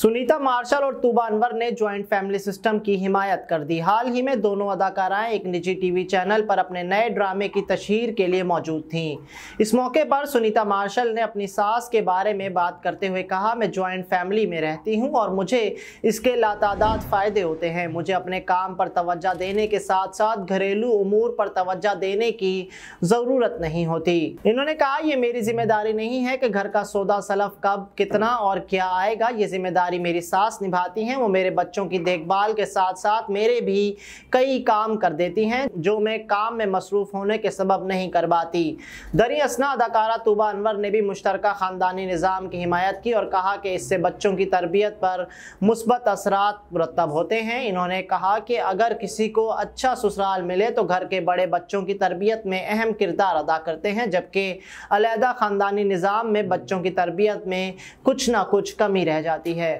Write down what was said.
Sunita martial और तूबा अनवर ने joint family system की हिमायत कर दी हाल ही में दोनों अदाकाराएं एक निजी टीवी चैनल पर अपने नए ड्रामे की तशहर के लिए मौजूद थीं इस मौके पर सुनीता मार्शल ने अपनी सास के बारे में बात करते हुए कहा मैं ज्वाइंट फैमिली में रहती हूं और मुझे इसके लातादाद फ़ायदे होते हैं मुझे अपने काम पर तोज्जा देने के साथ साथ घरेलू उमूर पर तोज्जा देने की ज़रूरत नहीं होती इन्होंने कहा यह मेरी जिम्मेदारी नहीं है कि घर का सौदा सलफ कब कितना और क्या आएगा ये जिम्मेदारी जिम्मेदारी मेरी सास निभाती हैं वो मेरे बच्चों की देखभाल के साथ साथ मेरे भी कई काम कर देती हैं जो मैं काम में मसरूफ़ होने के सबब नहीं कर पाती दरी असना अदाकारा तूबा अनवर ने भी मुश्तर ख़ानदानी निज़ाम की हिमायत की और कहा कि इससे बच्चों की तरबियत पर मुस्बत असरात मुरतब होते हैं इन्होंने कहा कि अगर किसी को अच्छा ससुराल मिले तो घर के बड़े बच्चों की तरबियत में अहम किरदार अदा करते हैं जबकि अलहदा ख़ानदानी निज़ाम में बच्चों की तरबियत में कुछ ना कुछ कमी रह जाती है